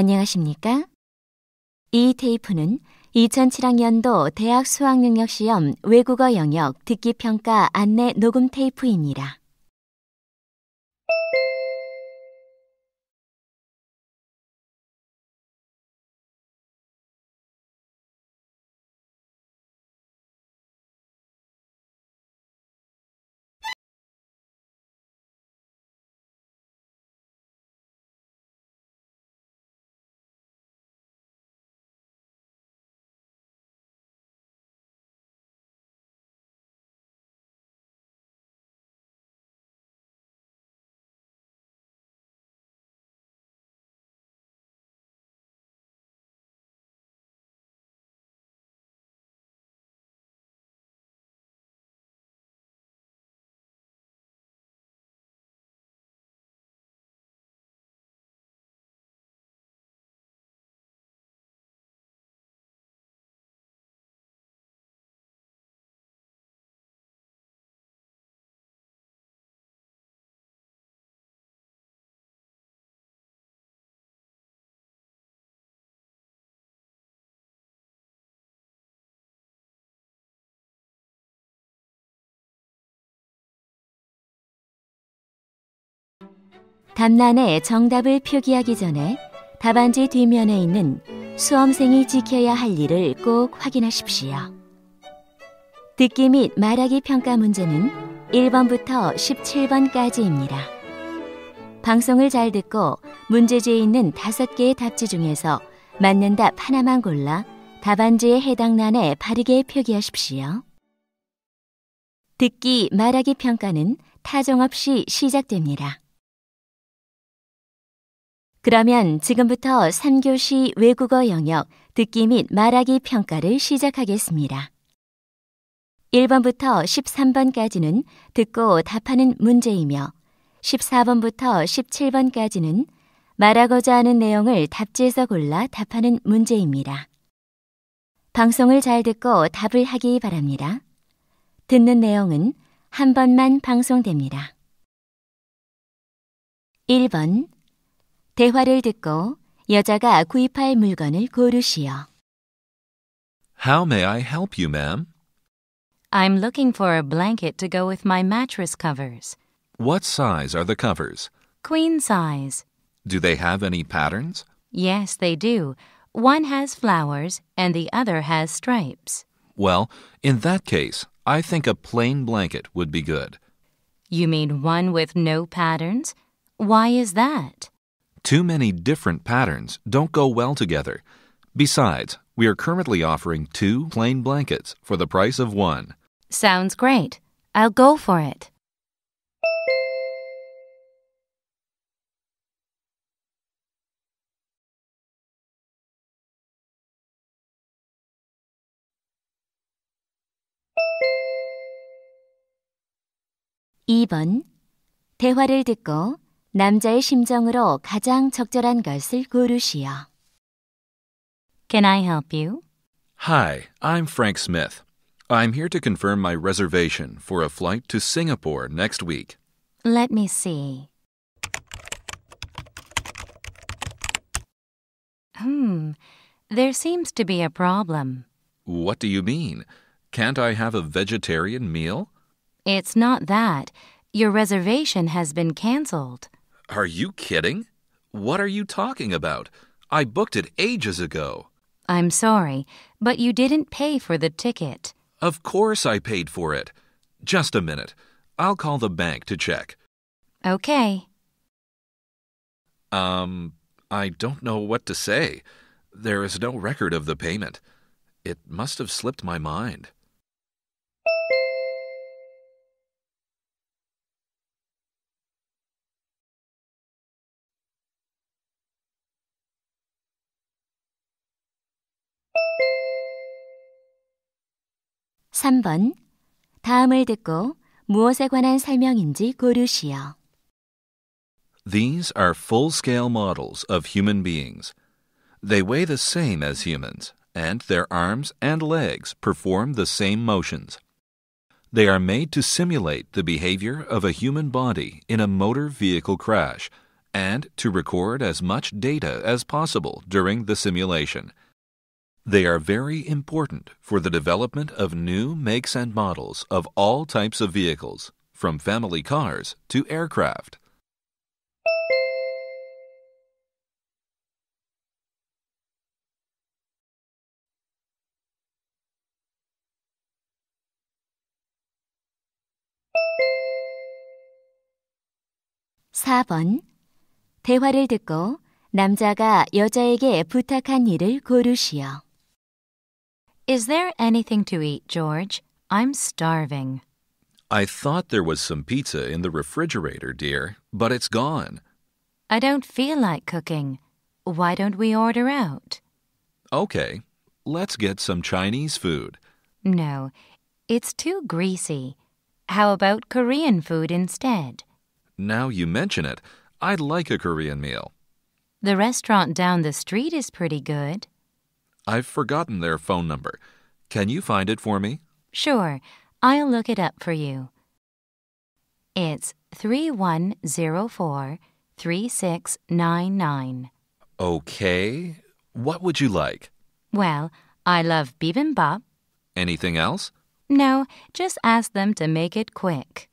안녕하십니까? 이 테이프는 2007학년도 대학 수학능력시험 외국어 영역 듣기 평가 안내 녹음 테이프입니다. 답란에 정답을 표기하기 전에 답안지 뒷면에 있는 수험생이 지켜야 할 일을 꼭 확인하십시오. 듣기 및 말하기 평가 문제는 1번부터 17번까지입니다. 방송을 잘 듣고 문제지에 있는 5개의 답지 중에서 맞는 답 하나만 골라 답안지에 해당 란에 바르게 표기하십시오. 듣기 말하기 평가는 타정 없이 시작됩니다. 그러면 지금부터 3교시 외국어 영역 듣기 및 말하기 평가를 시작하겠습니다. 1번부터 13번까지는 듣고 답하는 문제이며 14번부터 17번까지는 말하고자 하는 내용을 답지에서 골라 답하는 문제입니다. 방송을 잘 듣고 답을 하기 바랍니다. 듣는 내용은 한 번만 방송됩니다. 1번 대화를 듣고 여자가 구입할 물건을 고르시오. How may I help you, ma'am? I'm looking for a blanket to go with my mattress covers. What size are the covers? Queen size. Do they have any patterns? Yes, they do. One has flowers and the other has stripes. Well, in that case, I think a plain blanket would be good. You mean one with no patterns? Why is that? Too many different patterns don't go well together. Besides, we are currently offering two plain blankets for the price of one. Sounds great. I'll go for it. (2번) 대화를 듣고 남자의 심정으로 가장 적절한 것을 고르시오. Can I help you? Hi, I'm Frank Smith. I'm here to confirm my reservation for a flight to Singapore next week. Let me see. Hmm, there seems to be a problem. What do you mean? Can't I have a vegetarian meal? It's not that. Your reservation has been cancelled. Are you kidding? What are you talking about? I booked it ages ago. I'm sorry, but you didn't pay for the ticket. Of course I paid for it. Just a minute. I'll call the bank to check. Okay. Um, I don't know what to say. There is no record of the payment. It must have slipped my mind. 3번. 다음을 듣고 무엇에 관한 설명인지 고르시오. These are full-scale models of human beings. They weigh the same as humans, and their arms and legs perform the same motions. They are made to simulate the behavior of a human body in a motor vehicle crash and to record as much data as possible during the simulation. They are very important for the development of new makes and models of all types of vehicles, from family cars to aircraft. (4번) 대화를 듣고 남자가 여자에게 부탁한 일을 is there anything to eat, George? I'm starving. I thought there was some pizza in the refrigerator, dear, but it's gone. I don't feel like cooking. Why don't we order out? Okay, let's get some Chinese food. No, it's too greasy. How about Korean food instead? Now you mention it, I'd like a Korean meal. The restaurant down the street is pretty good. I've forgotten their phone number. Can you find it for me? Sure. I'll look it up for you. It's 3104 3699. Okay. What would you like? Well, I love bibimbap. Anything else? No, just ask them to make it quick.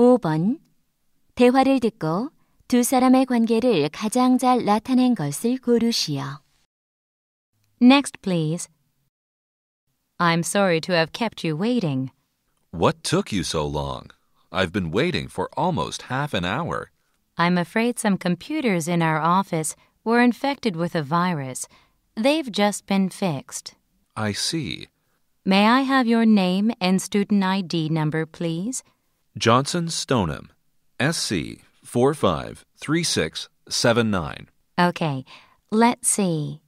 5번 대화를 듣고 두 사람의 관계를 가장 잘 나타낸 것을 고르시오. Next, please. I'm sorry to have kept you waiting. What took you so long? I've been waiting for almost half an hour. I'm afraid some computers in our office were infected with a virus. They've just been fixed. I see. May I have your name and student ID number, please? Johnson Stoneham, SC 453679. Okay, let's see.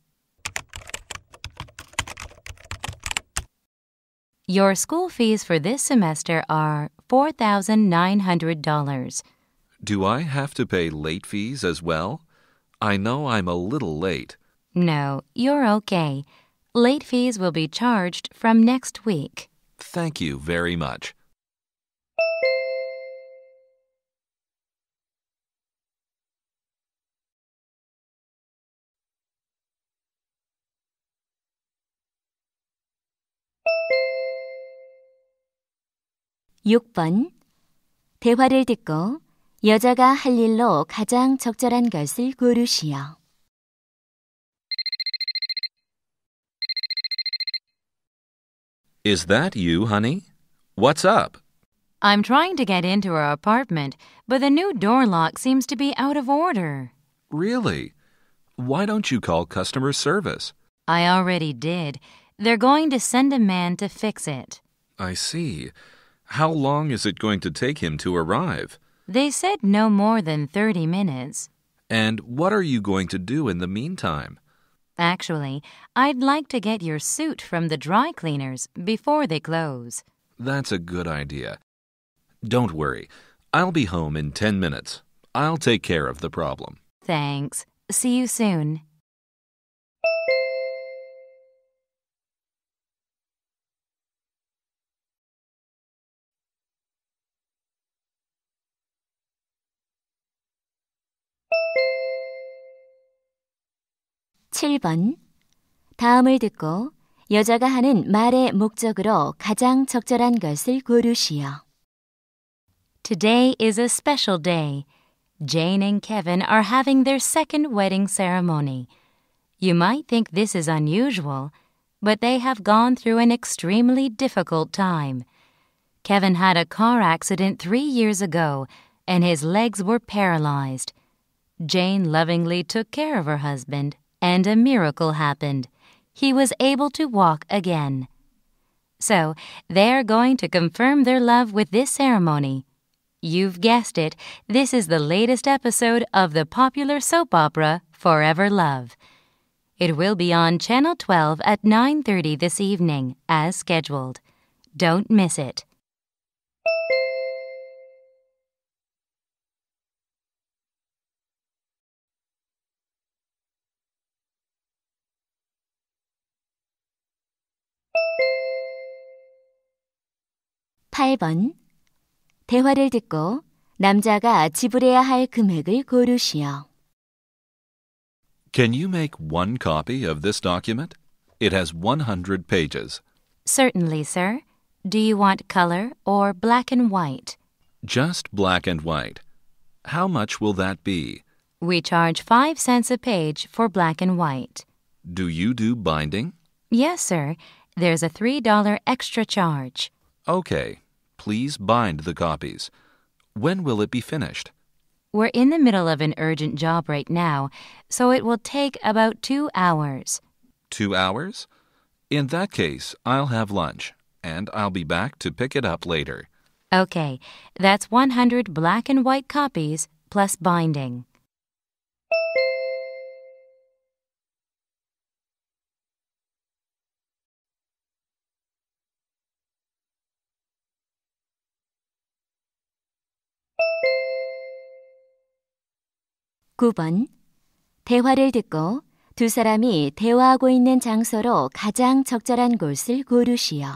Your school fees for this semester are $4,900. Do I have to pay late fees as well? I know I'm a little late. No, you're okay. Late fees will be charged from next week. Thank you very much. 6번 대화를 듣고 여자가 할 일로 가장 적절한 것을 고르시오. Is that you, honey? What's up? I'm trying to get into her apartment, but the new door lock seems to be out of order. Really? Why don't you call customer service? I already did. They're going to send a man to fix it. I see. How long is it going to take him to arrive? They said no more than 30 minutes. And what are you going to do in the meantime? Actually, I'd like to get your suit from the dry cleaners before they close. That's a good idea. Don't worry. I'll be home in 10 minutes. I'll take care of the problem. Thanks. See you soon. 7번. 다음을 듣고 여자가 하는 말의 목적으로 가장 적절한 것을 고르시오. Today is a special day. Jane and Kevin are having their second wedding ceremony. You might think this is unusual, but they have gone through an extremely difficult time. Kevin had a car accident three years ago, and his legs were paralyzed. Jane lovingly took care of her husband and a miracle happened. He was able to walk again. So, they're going to confirm their love with this ceremony. You've guessed it, this is the latest episode of the popular soap opera Forever Love. It will be on Channel 12 at 9:30 this evening as scheduled. Don't miss it. 8번 대화를 듣고 남자가 지불해야 할 금액을 고르시오. Can you make one copy of this document? It has 100 pages. Certainly, sir. Do you want color or black and white? Just black and white. How much will that be? We charge 5 cents a page for black and white. Do you do binding? Yes, sir. There's a $3 extra charge. Okay. Please bind the copies. When will it be finished? We're in the middle of an urgent job right now, so it will take about two hours. Two hours? In that case, I'll have lunch, and I'll be back to pick it up later. Okay, that's 100 black and white copies plus binding. 9번. 대화를 듣고 두 사람이 대화하고 있는 장소로 가장 적절한 곳을 고르시오.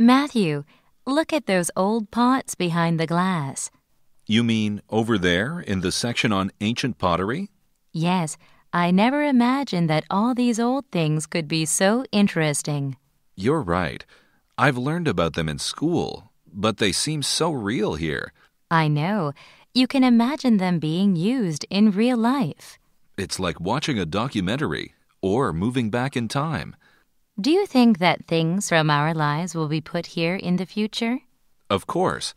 Matthew, look at those old pots behind the glass. You mean over there in the section on ancient pottery? Yes, I never imagined that all these old things could be so interesting. You're right. I've learned about them in school, but they seem so real here. I know you can imagine them being used in real life. It's like watching a documentary or moving back in time. Do you think that things from our lives will be put here in the future? Of course.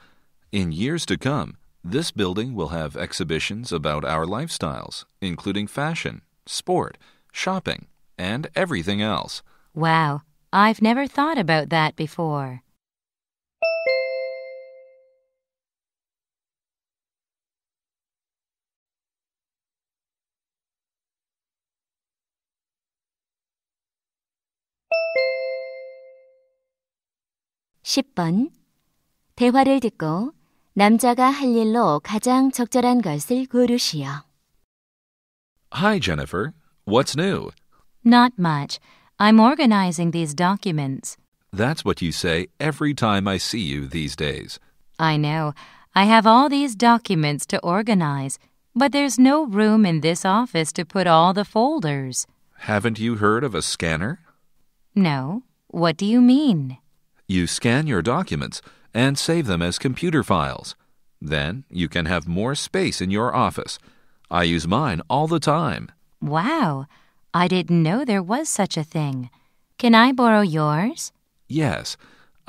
In years to come, this building will have exhibitions about our lifestyles, including fashion, sport, shopping, and everything else. Wow, I've never thought about that before. 10번. 대화를 듣고 남자가 할 일로 가장 적절한 것을 고르시오. Hi, Jennifer. What's new? Not much. I'm organizing these documents. That's what you say every time I see you these days. I know. I have all these documents to organize, but there's no room in this office to put all the folders. Haven't you heard of a scanner? No. What do you mean? You scan your documents and save them as computer files. Then you can have more space in your office. I use mine all the time. Wow, I didn't know there was such a thing. Can I borrow yours? Yes,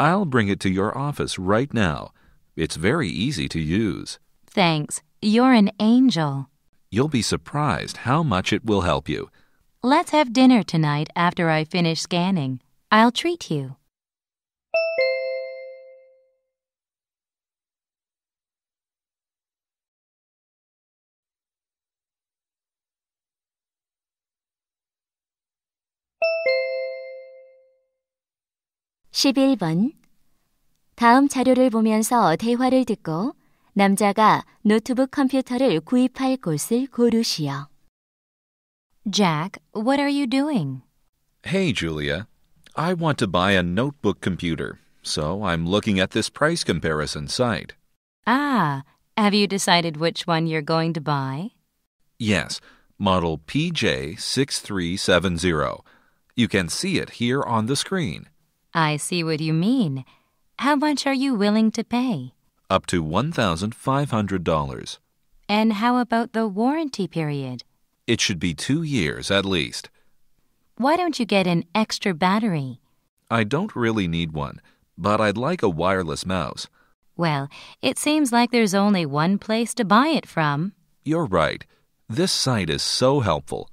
I'll bring it to your office right now. It's very easy to use. Thanks, you're an angel. You'll be surprised how much it will help you. Let's have dinner tonight after I finish scanning. I'll treat you. 11번 다음 자료를 보면서 대화를 듣고 남자가 노트북 컴퓨터를 구입할 곳을 고르시오. Jack, what are you doing? Hey, Julia. I want to buy a notebook computer, so I'm looking at this price comparison site. Ah, have you decided which one you're going to buy? Yes, model PJ6370. You can see it here on the screen. I see what you mean. How much are you willing to pay? Up to $1,500. And how about the warranty period? It should be two years at least. Why don't you get an extra battery? I don't really need one, but I'd like a wireless mouse. Well, it seems like there's only one place to buy it from. You're right. This site is so helpful.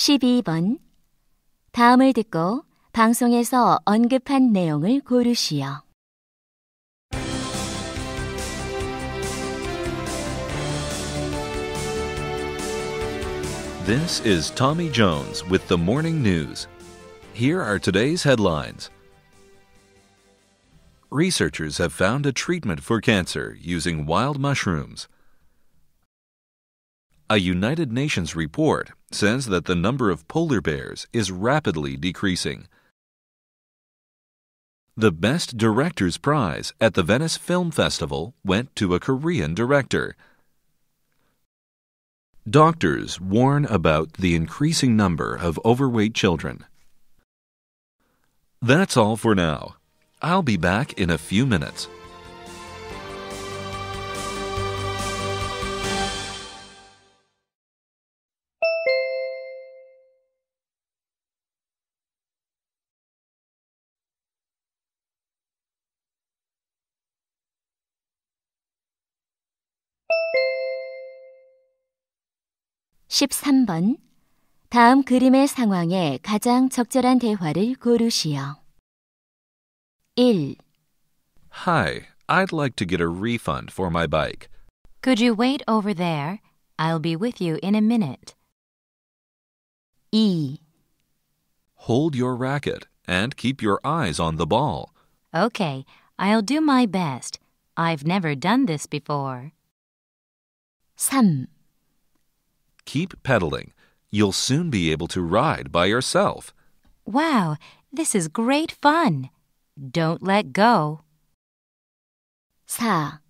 12번 다음을 듣고 방송에서 언급한 내용을 고르시오. This is Tommy Jones with the morning news. Here are today's headlines. Researchers have found a treatment for cancer using wild mushrooms. A United Nations report says that the number of polar bears is rapidly decreasing. The Best Director's Prize at the Venice Film Festival went to a Korean director. Doctors warn about the increasing number of overweight children. That's all for now. I'll be back in a few minutes. 13번 다음 그림의 상황에 가장 적절한 대화를 고르시오. 1. Hi, I'd like to get a refund for my bike. Could you wait over there? I'll be with you in a minute. 2. Hold your racket and keep your eyes on the ball. Okay, I'll do my best. I've never done this before. 3. Keep pedaling. You'll soon be able to ride by yourself. Wow, this is great fun. Don't let go. 4.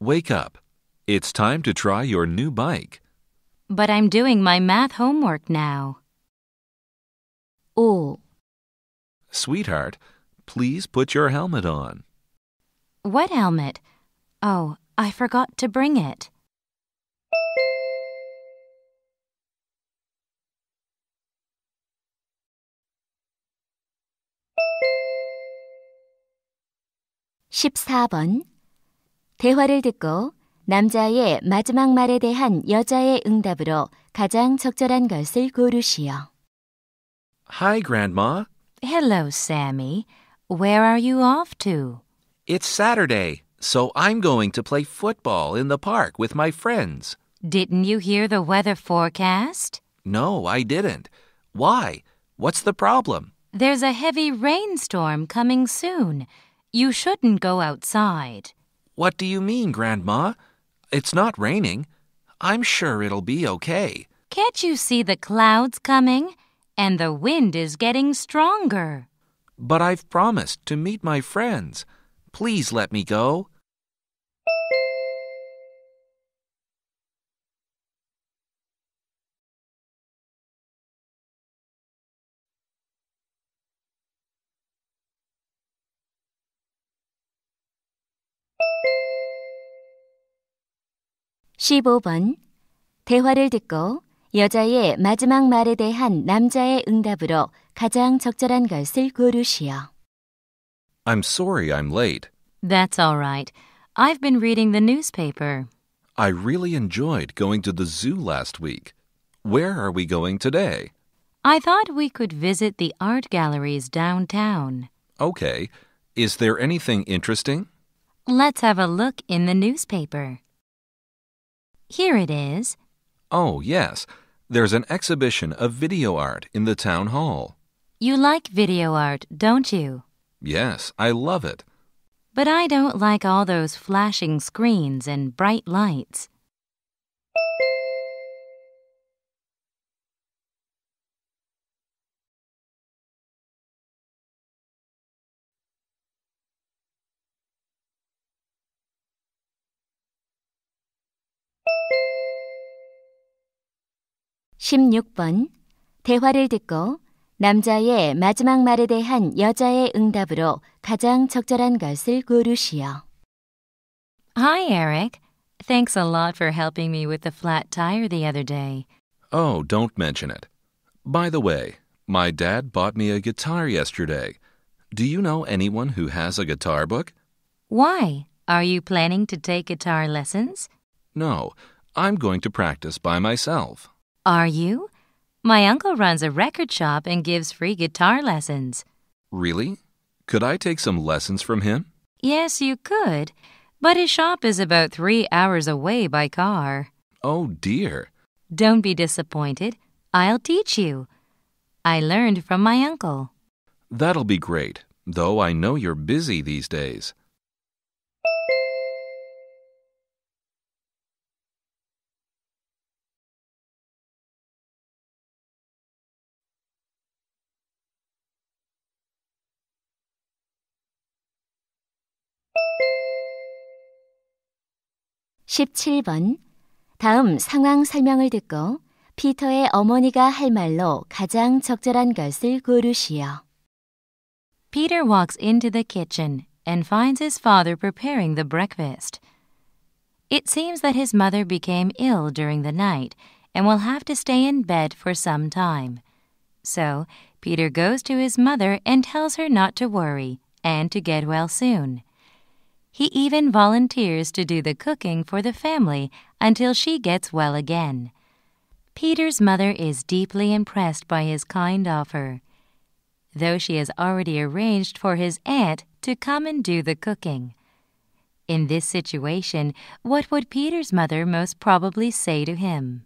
Wake up. It's time to try your new bike. But I'm doing my math homework now. 5. Sweetheart, please put your helmet on. What helmet? Oh, I forgot to bring it. 14번 대화를 듣고 남자의 마지막 말에 대한 여자의 응답으로 가장 적절한 것을 고르시오. Hi, Grandma. Hello, Sammy. Where are you off to? It's Saturday, so I'm going to play football in the park with my friends. Didn't you hear the weather forecast? No, I didn't. Why? What's the problem? There's a heavy rainstorm coming soon. You shouldn't go outside. What do you mean, Grandma? It's not raining. I'm sure it'll be okay. Can't you see the clouds coming? And the wind is getting stronger. But I've promised to meet my friends. Please let me go. 15번 대화를 듣고 여자의 마지막 말에 대한 남자의 응답으로 가장 적절한 것을 고르시오. I'm sorry I'm late. That's all right. I've been reading the newspaper. I really enjoyed going to the zoo last week. Where are we going today? I thought we could visit the art galleries downtown. Okay. Is there anything interesting? Let's have a look in the newspaper. Here it is. Oh, yes. There's an exhibition of video art in the town hall. You like video art, don't you? Yes, I love it. But I don't like all those flashing screens and bright lights. 16번 대화를 듣고 남자의 마지막 말에 대한 여자의 응답으로 가장 적절한 것을 고르시오. Hi, Eric. Thanks a lot for helping me with the flat tire the other day. Oh, don't mention it. By the way, my dad bought me a guitar yesterday. Do you know anyone who has a guitar book? Why? Are you planning to take guitar lessons? No, I'm going to practice by myself. Are you? My uncle runs a record shop and gives free guitar lessons. Really? Could I take some lessons from him? Yes, you could, but his shop is about three hours away by car. Oh dear. Don't be disappointed. I'll teach you. I learned from my uncle. That'll be great, though I know you're busy these days. 17번. 다음 상황 설명을 듣고 피터의 어머니가 할 말로 가장 적절한 것을 고르시오. Peter walks into the kitchen and finds his father preparing the breakfast. It seems that his mother became ill during the night and will have to stay in bed for some time. So, Peter goes to his mother and tells her not to worry and to get well soon. He even volunteers to do the cooking for the family until she gets well again. Peter's mother is deeply impressed by his kind offer, though she has already arranged for his aunt to come and do the cooking. In this situation, what would Peter's mother most probably say to him?